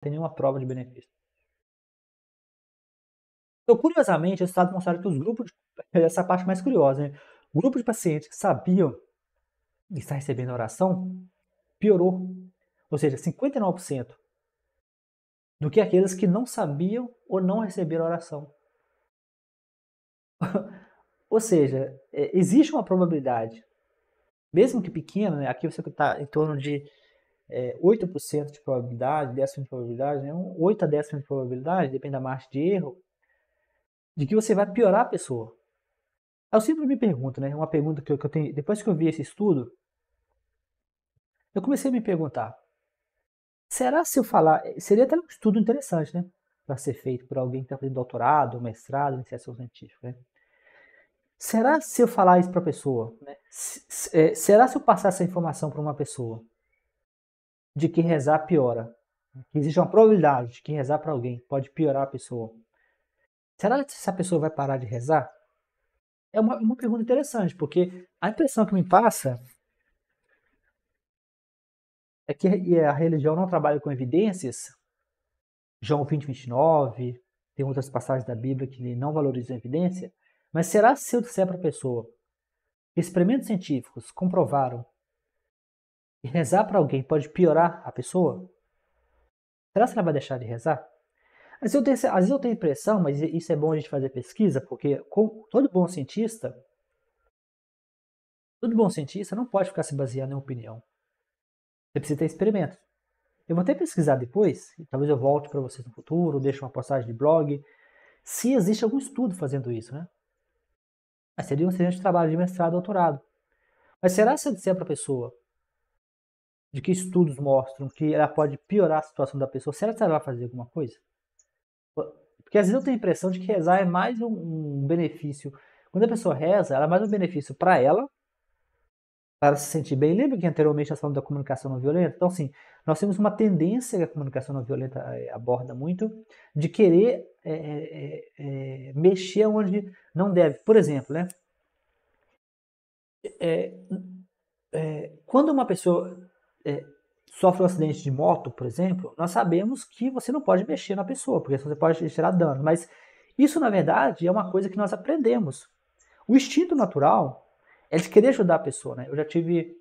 tem nenhuma prova de benefício. Então, curiosamente, os resultados mostraram que os grupos, de... É essa parte mais curiosa, né? O grupo de pacientes que sabiam estar recebendo oração piorou. Ou seja, 59% do que aqueles que não sabiam ou não receberam oração. ou seja, é, existe uma probabilidade, mesmo que pequena, né? aqui você está em torno de é, 8% de probabilidade, décima de probabilidade, né? 8 a décima de probabilidade, depende da margem de erro, de que você vai piorar a pessoa. Eu é sempre me pergunto, né? É uma pergunta que eu, que eu tenho, depois que eu vi esse estudo, eu comecei a me perguntar: será se eu falar, seria até um estudo interessante, né? Para ser feito por alguém que está fazendo doutorado, mestrado, iniciação científica, né? Será se eu falar isso para a pessoa? Né? É, será se eu passar essa informação para uma pessoa? de que rezar piora. Existe uma probabilidade de que rezar para alguém pode piorar a pessoa. Será que essa pessoa vai parar de rezar? É uma, uma pergunta interessante, porque a impressão que me passa é que a religião não trabalha com evidências. João 20, 29, tem outras passagens da Bíblia que não valorizam a evidência. Mas será se eu disser para a pessoa experimentos científicos comprovaram e rezar para alguém pode piorar a pessoa? Será que ela vai deixar de rezar? Às vezes, eu tenho, às vezes eu tenho impressão, mas isso é bom a gente fazer pesquisa, porque todo bom cientista, todo bom cientista não pode ficar se baseando em opinião. Você precisa ter experimentos. Eu vou até pesquisar depois, talvez eu volte para vocês no futuro, deixe uma postagem de blog, se existe algum estudo fazendo isso, né? Mas seria um excelente trabalho de mestrado, doutorado. Mas será que se eu disser para a pessoa, de que estudos mostram que ela pode piorar a situação da pessoa, será que ela vai fazer alguma coisa? Porque às vezes eu tenho a impressão de que rezar é mais um, benefício. Quando a pessoa reza, ela é mais um benefício para ela, para se sentir bem. Lembra que anteriormente nós falamos da comunicação não violenta? Então, assim, nós temos uma tendência que a comunicação não violenta eh, aborda muito, de querer é, é, é, mexer onde não deve. Por exemplo, né? É, é, quando uma pessoa é, sofre um acidente de moto, por exemplo, nós sabemos que você não pode mexer na pessoa, porque você pode gerar dano. Mas isso, na verdade, é uma coisa que nós aprendemos. O instinto natural é de querer ajudar a pessoa. Né? Eu já tive.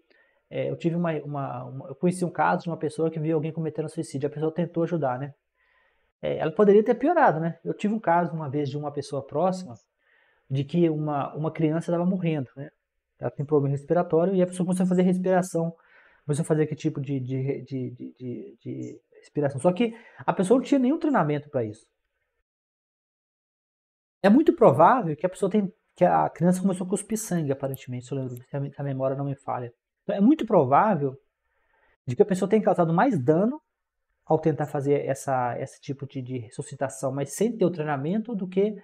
É, eu tive uma, uma, uma, Eu conheci um caso de uma pessoa que viu alguém cometendo suicídio. A pessoa tentou ajudar, né? É, ela poderia ter piorado, né? Eu tive um caso uma vez de uma pessoa próxima de que uma, uma criança estava morrendo, né? Ela tem problema respiratório e a pessoa começou a fazer respiração começou a fazer aquele tipo de, de, de, de, de respiração. Só que a pessoa não tinha nenhum treinamento para isso. É muito provável que a pessoa tem que a criança começou a cuspir sangue, aparentemente, se eu lembro, se a memória não me falha. Então, é muito provável de que a pessoa tenha causado mais dano ao tentar fazer essa, esse tipo de, de ressuscitação, mas sem ter o treinamento, do que,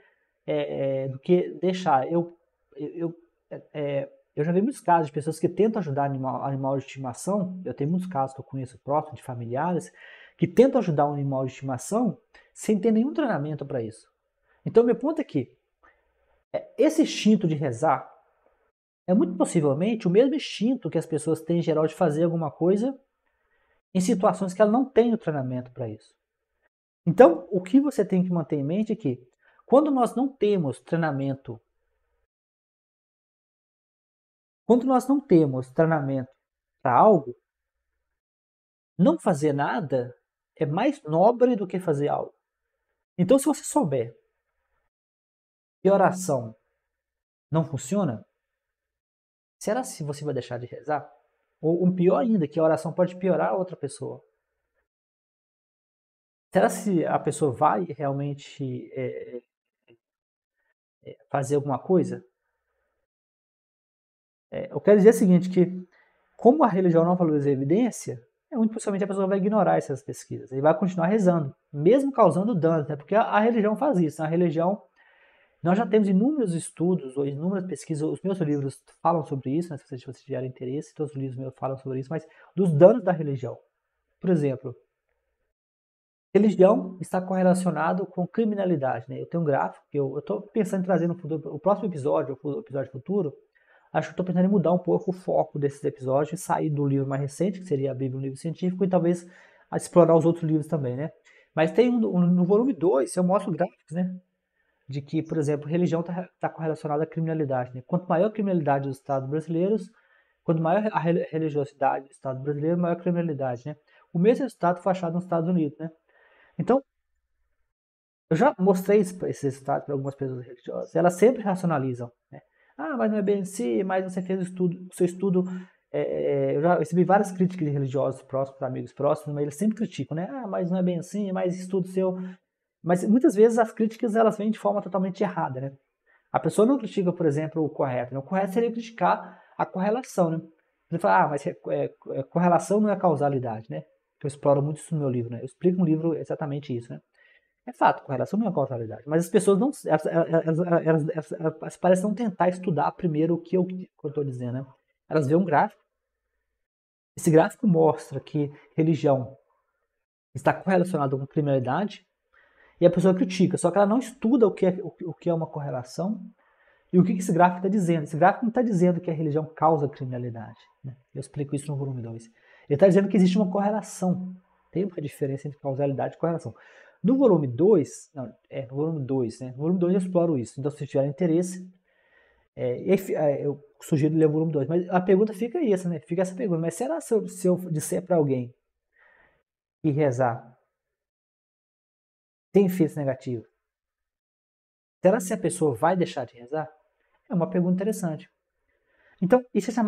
é, é, do que deixar. Eu, eu é, é eu já vi muitos casos de pessoas que tentam ajudar animal, animal de estimação, eu tenho muitos casos que eu conheço próximo de familiares, que tentam ajudar um animal de estimação sem ter nenhum treinamento para isso. Então, meu ponto é que é, esse instinto de rezar é muito possivelmente o mesmo instinto que as pessoas têm em geral de fazer alguma coisa em situações que ela não tem o treinamento para isso. Então, o que você tem que manter em mente é que quando nós não temos treinamento quando nós não temos treinamento para algo, não fazer nada é mais nobre do que fazer algo. Então, se você souber que oração não funciona, será se você vai deixar de rezar? Ou um pior ainda, que a oração pode piorar a outra pessoa. Será se a pessoa vai realmente é, é, fazer alguma coisa? É, eu quero dizer o seguinte, que como a religião não valoriza a evidência, é muito possivelmente a pessoa vai ignorar essas pesquisas e vai continuar rezando, mesmo causando danos, né? porque a, a religião faz isso. A religião, nós já temos inúmeros estudos ou inúmeras pesquisas, os meus livros falam sobre isso, né? se vocês, tiverem interesse, todos os livros meus falam sobre isso, mas dos danos da religião. Por exemplo, religião está correlacionado com criminalidade. Né? Eu tenho um gráfico que eu estou pensando em trazer no futuro, o próximo episódio, o episódio futuro, acho que estou pensando em mudar um pouco o foco desses episódios sair do livro mais recente, que seria a Bíblia, um livro científico, e talvez explorar os outros livros também, né? Mas tem um, um no volume 2, eu mostro gráficos, né? De que, por exemplo, religião está tá correlacionada à criminalidade. Né? Quanto maior a criminalidade dos Estados brasileiros, quanto maior a religiosidade do Estado brasileiro, maior a criminalidade, né? O mesmo resultado foi achado nos Estados Unidos, né? Então, eu já mostrei esse resultado para algumas pessoas religiosas. Elas sempre racionalizam, né? Ah, mas não é bem assim, mas você fez o estudo, seu estudo. É, é, é, eu já recebi várias críticas de religiosos próximos, amigos próximos, mas eles sempre criticam, né? Ah, mas não é bem assim, mas estudo seu. Mas muitas vezes as críticas elas vêm de forma totalmente errada, né? A pessoa não critica, por exemplo, o correto. Né? O correto seria criticar a correlação, né? Você fala, ah, mas é, é, é correlação não é causalidade, né? Eu exploro muito isso no meu livro, né? Eu explico no livro exatamente isso, né? É fato, correlação não é causalidade. Mas as pessoas não. Elas, elas, elas, elas parecem não tentar estudar primeiro o que eu estou dizendo. Né? Elas veem um gráfico. Esse gráfico mostra que religião está correlacionada com criminalidade e a pessoa critica, só que ela não estuda o que é, o que é uma correlação e o que esse gráfico está dizendo. Esse gráfico não está dizendo que a religião causa criminalidade. Né? Eu explico isso no volume 2. Ele está dizendo que existe uma correlação tem uma diferença entre causalidade e correlação. No volume 2, é, no volume 2, né? No volume 2 eu exploro isso. Então, se tiver interesse, é, é, eu sugiro ler o volume 2. Mas a pergunta fica essa, né? Fica essa pergunta. Mas será se eu, se eu disser para alguém e rezar tem efeitos negativos? Será se a pessoa vai deixar de rezar? É uma pergunta interessante. Então, isso é chamado